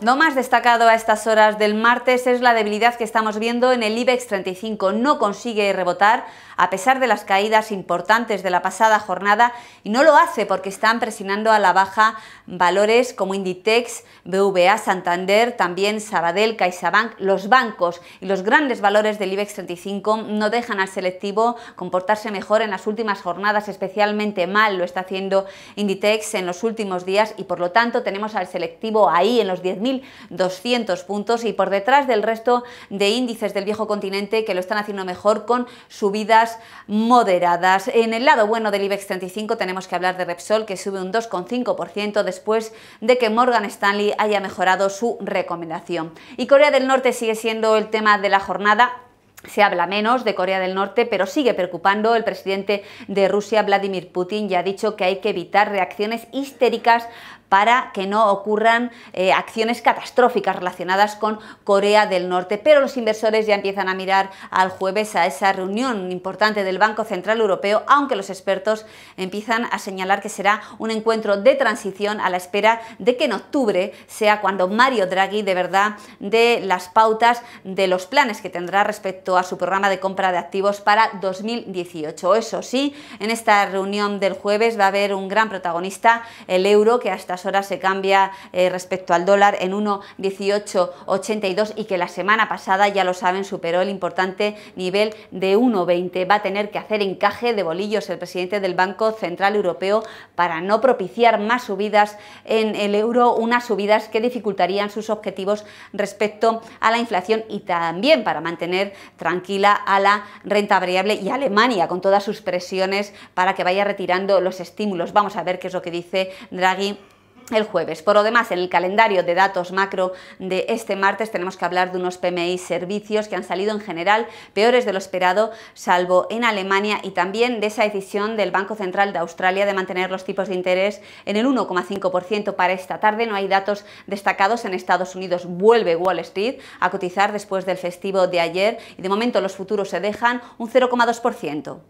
No más destacado a estas horas del martes es la debilidad que estamos viendo en el IBEX 35. No consigue rebotar a pesar de las caídas importantes de la pasada jornada y no lo hace porque están presionando a la baja valores como Inditex, BVA, Santander, también Sabadell, CaixaBank, los bancos y los grandes valores del IBEX 35 no dejan al selectivo comportarse mejor en las últimas jornadas, especialmente mal lo está haciendo Inditex en los últimos días y por lo tanto tenemos al selectivo ahí en los 10.000 1.200 puntos y por detrás del resto de índices del viejo continente que lo están haciendo mejor con subidas moderadas. En el lado bueno del IBEX 35 tenemos que hablar de Repsol que sube un 2,5% después de que Morgan Stanley haya mejorado su recomendación. Y Corea del Norte sigue siendo el tema de la jornada, se habla menos de Corea del Norte, pero sigue preocupando. El presidente de Rusia, Vladimir Putin, ya ha dicho que hay que evitar reacciones histéricas para que no ocurran eh, acciones catastróficas relacionadas con Corea del Norte. Pero los inversores ya empiezan a mirar al jueves a esa reunión importante del Banco Central Europeo, aunque los expertos empiezan a señalar que será un encuentro de transición a la espera de que en octubre sea cuando Mario Draghi de verdad dé las pautas de los planes que tendrá respecto a su programa de compra de activos para 2018. Eso sí, en esta reunión del jueves va a haber un gran protagonista, el euro, que hasta horas se cambia eh, respecto al dólar en 1,1882 y que la semana pasada, ya lo saben, superó el importante nivel de 1,20. Va a tener que hacer encaje de bolillos el presidente del Banco Central Europeo para no propiciar más subidas en el euro, unas subidas que dificultarían sus objetivos respecto a la inflación y también para mantener tranquila a la renta variable y Alemania con todas sus presiones para que vaya retirando los estímulos. Vamos a ver qué es lo que dice Draghi el jueves. Por lo demás, en el calendario de datos macro de este martes tenemos que hablar de unos PMI servicios que han salido en general peores de lo esperado, salvo en Alemania y también de esa decisión del Banco Central de Australia de mantener los tipos de interés en el 1,5% para esta tarde. No hay datos destacados en Estados Unidos. Vuelve Wall Street a cotizar después del festivo de ayer y de momento los futuros se dejan un 0,2%.